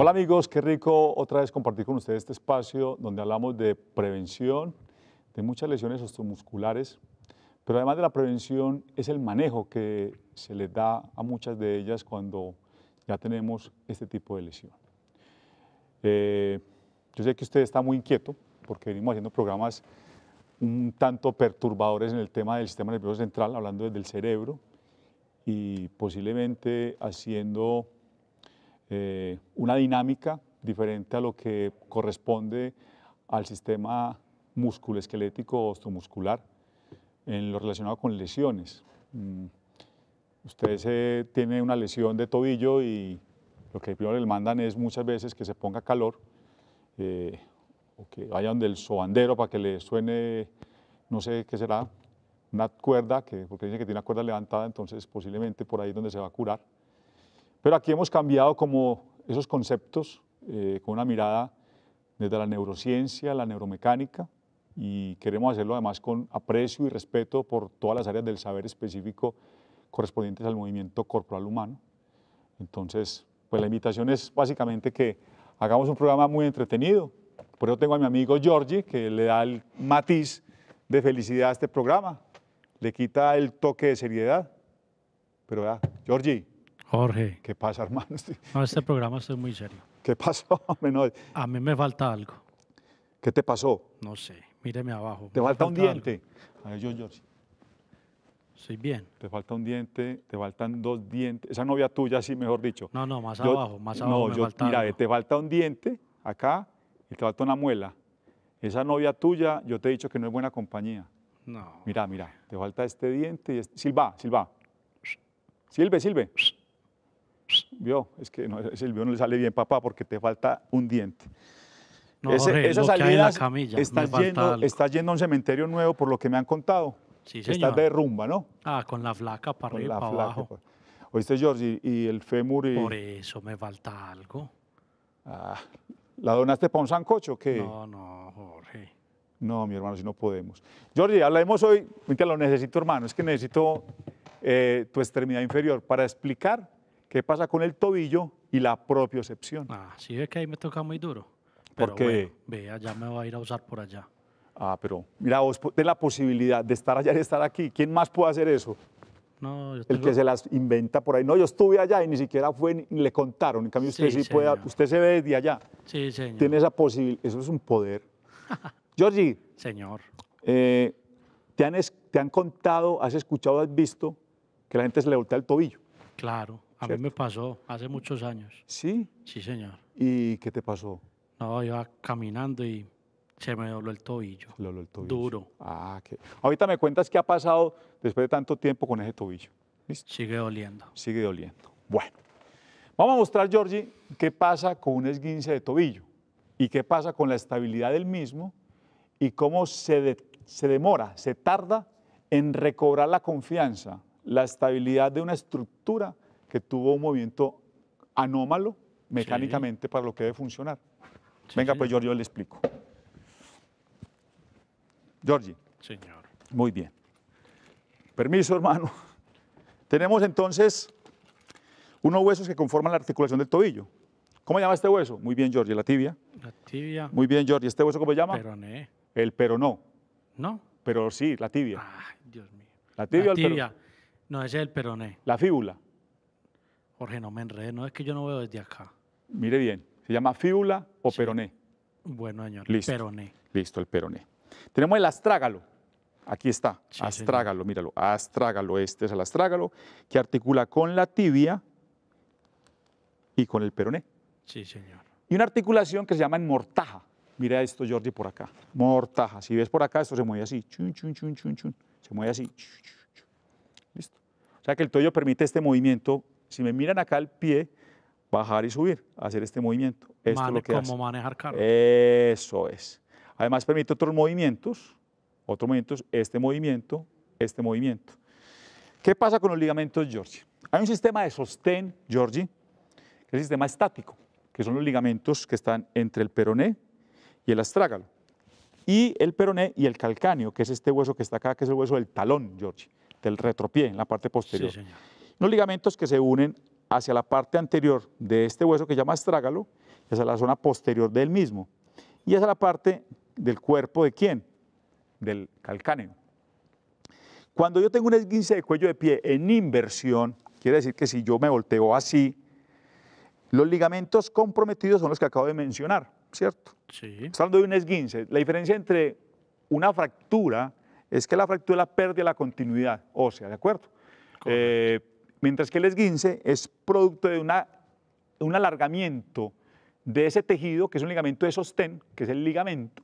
Hola amigos, qué rico otra vez compartir con ustedes este espacio donde hablamos de prevención de muchas lesiones osteomusculares, pero además de la prevención es el manejo que se les da a muchas de ellas cuando ya tenemos este tipo de lesión. Eh, yo sé que usted está muy inquieto porque venimos haciendo programas un tanto perturbadores en el tema del sistema nervioso central, hablando desde el cerebro y posiblemente haciendo eh, una dinámica diferente a lo que corresponde al sistema musculoesquelético osteomuscular en lo relacionado con lesiones. Ustedes mm, Usted tiene una lesión de tobillo y lo que primero le mandan es muchas veces que se ponga calor eh, o que vaya donde el sobandero para que le suene, no sé qué será, una cuerda, que, porque dice que tiene una cuerda levantada, entonces posiblemente por ahí es donde se va a curar. Pero aquí hemos cambiado como esos conceptos eh, con una mirada desde la neurociencia, la neuromecánica, y queremos hacerlo además con aprecio y respeto por todas las áreas del saber específico correspondientes al movimiento corporal humano. Entonces, pues la invitación es básicamente que hagamos un programa muy entretenido. Por eso tengo a mi amigo Giorgi, que le da el matiz de felicidad a este programa, le quita el toque de seriedad. Pero ya, Giorgi, Jorge. ¿Qué pasa, hermano? No, este programa es muy serio. ¿Qué pasó? Menor? A mí me falta algo. ¿Qué te pasó? No sé, míreme abajo. ¿Te falta, un diente? A ver, yo, yo. Soy bien. Te falta un diente, te faltan dos dientes. Esa novia tuya, sí, mejor dicho. No, no, más abajo, más abajo. No, yo, mira, te falta un diente acá y te falta una muela. Esa novia tuya, yo te he dicho que no es buena compañía. No. Mira, mira, te falta este diente y este. Silva, Silva. Silve, Silve vio, es que no, ese no le sale bien, papá, porque te falta un diente. No, esas salidas, estás yendo, yendo a un cementerio nuevo, por lo que me han contado. Sí, Estás de rumba, ¿no? Ah, con la flaca para arriba flaca, abajo. Oíste, George, y, el fémur Por eso me falta algo. Ah, ¿La donaste para un sancocho o qué? No, no, Jorge. No, mi hermano, si no podemos. Jorge, hablaremos hoy, lo necesito, hermano, es que necesito eh, tu extremidad inferior para explicar qué pasa con el tobillo y la propiocepción. Ah, sí, es que ahí me toca muy duro. Porque, vea, ya me va a ir a usar por allá. Ah, pero mira, vos de la posibilidad de estar allá y de estar aquí. ¿Quién más puede hacer eso? No, yo El que se las inventa por ahí. No, yo estuve allá y ni siquiera fue, ni le contaron. En cambio, usted sí, puede, usted se ve de allá. Sí, señor. Tiene esa posibilidad. Eso es un poder. Georgie. Señor. Eh, ¿te, han, ¿Te han contado, has escuchado, has visto que la gente se le voltea el tobillo? Claro. A mí me pasó hace muchos años. ¿Sí? Sí, señor. ¿Y qué te pasó? No, iba caminando y se me dobló el tobillo. el tobillo. Duro. Ah, qué. Ahorita me cuentas qué ha pasado después de tanto tiempo con ese tobillo. Sigue doliendo. Sigue doliendo. Bueno, vamos a mostrar, Georgie, qué pasa con un esguince de tobillo y qué pasa con la estabilidad del mismo y cómo se, se demora, se tarda en recobrar la confianza, la estabilidad de una estructura que tuvo un movimiento anómalo mecánicamente para lo que debe funcionar. Venga, pues Giorgio le explico. Giorgi. Señor. Muy bien. Permiso, hermano. Tenemos entonces unos huesos que conforman la articulación del tobillo. ¿Cómo llama este hueso? Muy bien, Giorgi, la tibia. La tibia. Muy bien, Giorgi. ¿Este hueso cómo se llama? Peroné. El peronó. ¿No? Pero sí, la tibia. Ay, Dios mío. La tibia. La tibia. no, ese es el peroné. La fíbula. Jorge, no me no es que yo no veo desde acá. Mire bien, se llama fíbula o peroné. Bueno, señor, Listo. peroné. Listo, el peroné. Tenemos el astrágalo. Aquí está, astrágalo, míralo, astrágalo, este es el astrágalo, que articula con la tibia y con el peroné. Sí, señor. Y una articulación que se llama en mortaja. Mira esto, Jordi, por acá. Mortaja. Si ves por acá, esto se mueve así. Chun, Se mueve así. Listo. O sea que el tobillo permite este movimiento si me miran acá el pie, bajar y subir, hacer este movimiento. Esto es lo que como hace. manejar carro. Eso es. Además permite otros movimientos, otros movimientos, este movimiento, este movimiento. ¿Qué pasa con los ligamentos, Georgie? Hay un sistema de sostén, Georgie, que es el sistema estático, que son los ligamentos que están entre el peroné y el astrágalo. Y el peroné y el calcáneo, que es este hueso que está acá, que es el hueso del talón, Georgie, del retropié, en la parte posterior. Sí, señor. Los ligamentos que se unen hacia la parte anterior de este hueso que se llama estrágalo, hacia la zona posterior del mismo, y hacia la parte del cuerpo de quién? Del calcáneo. Cuando yo tengo un esguince de cuello de pie en inversión, quiere decir que si yo me volteo así, los ligamentos comprometidos son los que acabo de mencionar, ¿cierto? Sí. Estamos hablando de un esguince. La diferencia entre una fractura es que la fractura pierde la continuidad ósea, ¿de acuerdo? Eh, mientras que el esguince es producto de un alargamiento de ese tejido, que es un ligamento de sostén, que es el ligamento,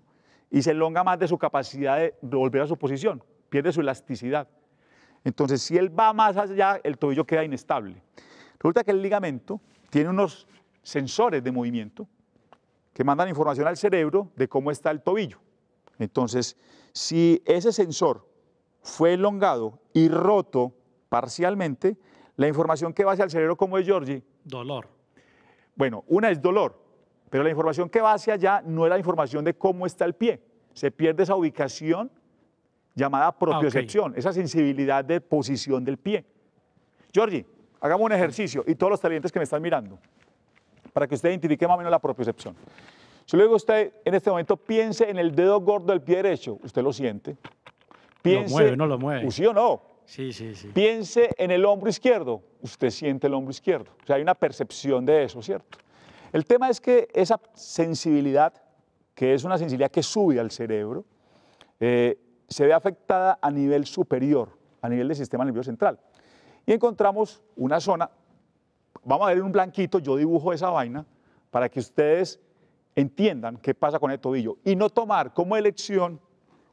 y se elonga más de su capacidad de volver a su posición, pierde su elasticidad. Entonces, si él va más allá, el tobillo queda inestable. Resulta que el ligamento tiene unos sensores de movimiento que mandan información al cerebro de cómo está el tobillo. Entonces, si ese sensor fue elongado y roto parcialmente, la información que va hacia el cerebro, ¿cómo es, Georgie? Dolor. Bueno, una es dolor, pero la información que va hacia allá no es la información de cómo está el pie. Se pierde esa ubicación llamada propiocepción, ah, esa sensibilidad de posición del pie. Georgie, hagamos un ejercicio y todos los televidentes que me están mirando, para que usted identifique más o menos la propiocepción. Si luego usted, en este momento, piense en el dedo gordo del pie derecho. Usted lo siente. Piense, lo mueve, no lo mueve. ¿Sí o no? Sí, sí, sí. Piense en el hombro izquierdo, usted siente el hombro izquierdo. O sea, hay una percepción de eso, ¿cierto? El tema es que esa sensibilidad, que es una sensibilidad que sube al cerebro, eh, se ve afectada a nivel superior, a nivel del sistema nervioso central. Y encontramos una zona, vamos a ver en un blanquito, yo dibujo esa vaina para que ustedes entiendan qué pasa con el tobillo y no tomar como elección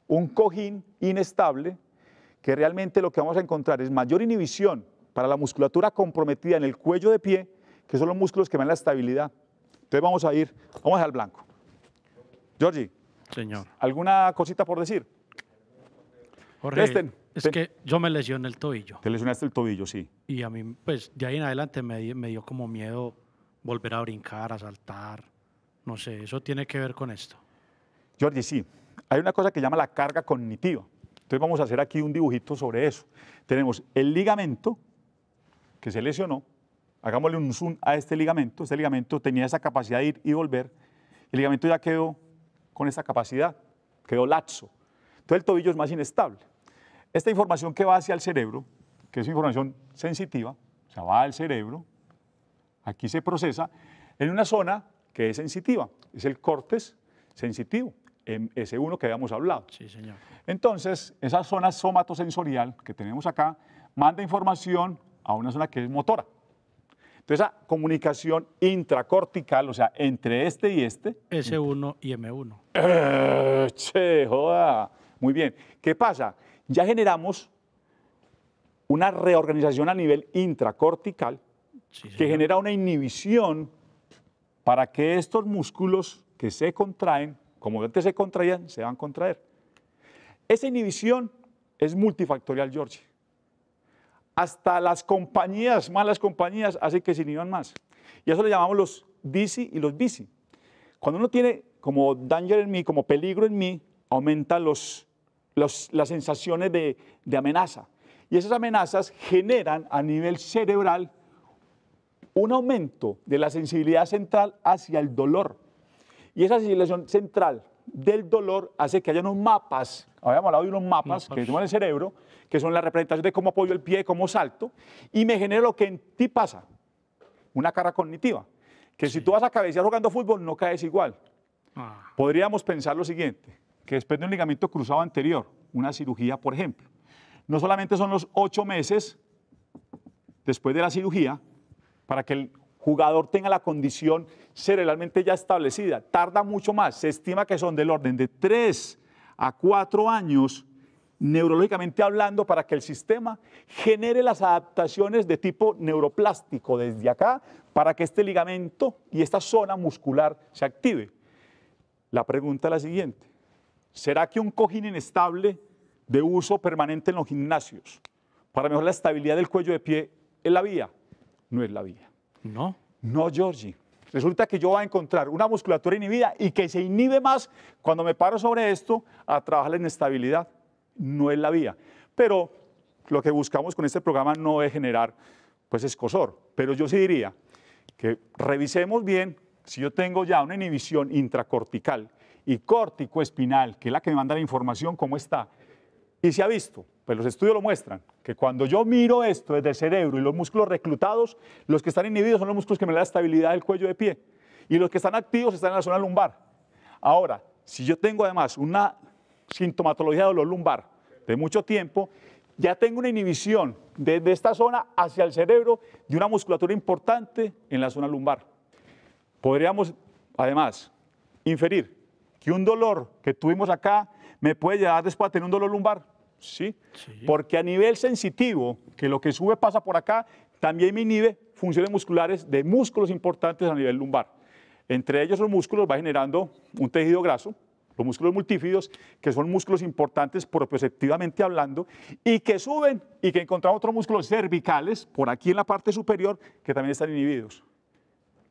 un cojín inestable que realmente lo que vamos a encontrar es mayor inhibición para la musculatura comprometida en el cuello de pie, que son los músculos que van dan la estabilidad. Entonces vamos a ir, vamos al blanco. Georgie. Señor. ¿Alguna cosita por decir? Jorge, es que yo me lesioné el tobillo. Te lesionaste el tobillo, sí. Y a mí, pues, de ahí en adelante me, dio como miedo volver a brincar, a saltar. No sé, eso tiene que ver con esto. Georgie, sí. Hay una cosa que llama la carga cognitiva. Entonces vamos a hacer aquí un dibujito sobre eso. Tenemos el ligamento que se lesionó. Hagámosle un zoom a este ligamento. Este ligamento tenía esa capacidad de ir y volver. El ligamento ya quedó con esa capacidad, quedó laxo. Entonces el tobillo es más inestable. Esta información que va hacia el cerebro, que es información sensitiva, o sea, va al cerebro, aquí se procesa en una zona que es sensitiva, es el córtex sensitivo. S1 que habíamos hablado. Sí, señor. Entonces, esa zona somatosensorial que tenemos acá manda información a una zona que es motora. Entonces, esa comunicación intracortical, o sea, entre este y este. S1 y M1. Eh, joda. Muy bien. ¿Qué pasa? Ya generamos una reorganización a nivel intracortical que genera una inhibición para que estos músculos que se contraen como antes se contraían, se van a contraer. Esa inhibición es multifactorial, George. Hasta las compañías, malas compañías, hacen que se inhiban más. Y eso le llamamos los DC y los bici. Cuando uno tiene como danger en mí, como peligro en mí, aumenta los, los, las sensaciones de, de amenaza. Y esas amenazas generan a nivel cerebral un aumento de la sensibilidad central hacia el dolor. Y esa asignación central del dolor hace que haya unos mapas, habíamos hablado de unos mapas, que en el cerebro, que son las representaciones de cómo apoyo el pie, cómo salto, y me genera lo que en ti pasa, una cara cognitiva, que si tú vas a cabeza jugando fútbol no caes igual. Ah. Podríamos pensar lo siguiente, que después de un ligamento cruzado anterior, una cirugía, por ejemplo, no solamente son los ocho meses después de la cirugía para que el jugador tenga la condición cerebralmente ya establecida. Tarda mucho más. Se estima que son del orden de 3 a 4 años, neurológicamente hablando, para que el sistema genere las adaptaciones de tipo neuroplástico desde acá, para que este ligamento y esta zona muscular se active. La pregunta es la siguiente. ¿Será que un cojín inestable de uso permanente en los gimnasios para mejorar la estabilidad del cuello de pie es la vía? No es la vía. No. No, Georgie. Resulta que yo voy a encontrar una musculatura inhibida y que se inhibe más cuando me paro sobre esto a trabajar la inestabilidad. No es la vía. Pero lo que buscamos con este programa no es generar pues escosor, pero yo sí diría que revisemos bien si yo tengo ya una inhibición intracortical y córtico espinal, que es la que me manda la información, cómo está. Y se ha visto pues los estudios lo muestran, que cuando yo miro esto desde el cerebro y los músculos reclutados, los que están inhibidos son los músculos que me dan estabilidad del cuello de pie. Y los que están activos están en la zona lumbar. Ahora, si yo tengo además una sintomatología de dolor lumbar de mucho tiempo, ya tengo una inhibición desde esta zona hacia el cerebro de una musculatura importante en la zona lumbar. Podríamos, además, inferir que un dolor que tuvimos acá me puede llevar después a tener un dolor lumbar. ¿sí? Porque a nivel sensitivo, que lo que sube pasa por acá, también inhibe funciones musculares de músculos importantes a nivel lumbar. Entre ellos los músculos va generando un tejido graso, los músculos multifidos que son músculos importantes propioceptivamente hablando, y que suben y que encontramos otros músculos cervicales por aquí en la parte superior que también están inhibidos.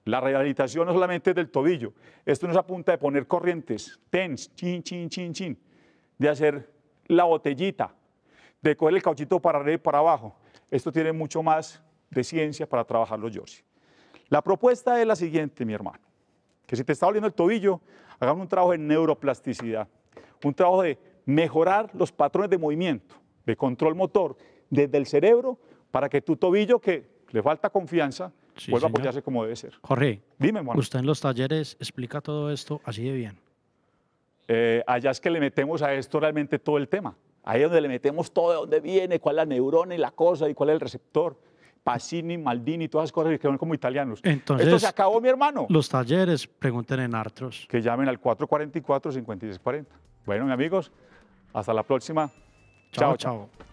La rehabilitación no solamente es del tobillo, esto nos apunta de poner corrientes, tens, chin, chin, chin, chin, de hacer la botellita, de coger el cauchito para arriba y para abajo. Esto tiene mucho más de ciencia para trabajarlo, George. La propuesta es la siguiente, mi hermano, que si te está doliendo el tobillo, hagamos un trabajo de neuroplasticidad, un trabajo de mejorar los patrones de movimiento, de control motor, desde el cerebro, para que tu tobillo, que le falta confianza, vuelva a apoyarse como debe ser. Jorge, Dime, usted en los talleres explica todo esto así de bien. Eh, allá es que le metemos a esto realmente todo el tema. Ahí es donde le metemos todo, de dónde viene, cuál es la neurona y la cosa y cuál es el receptor. Pacini, Maldini, todas esas cosas que son como italianos. Entonces, Esto se acabó, mi hermano. Los talleres, pregunten en Artros. Que llamen al 444-5640. Bueno, amigos, hasta la próxima. chao. chao.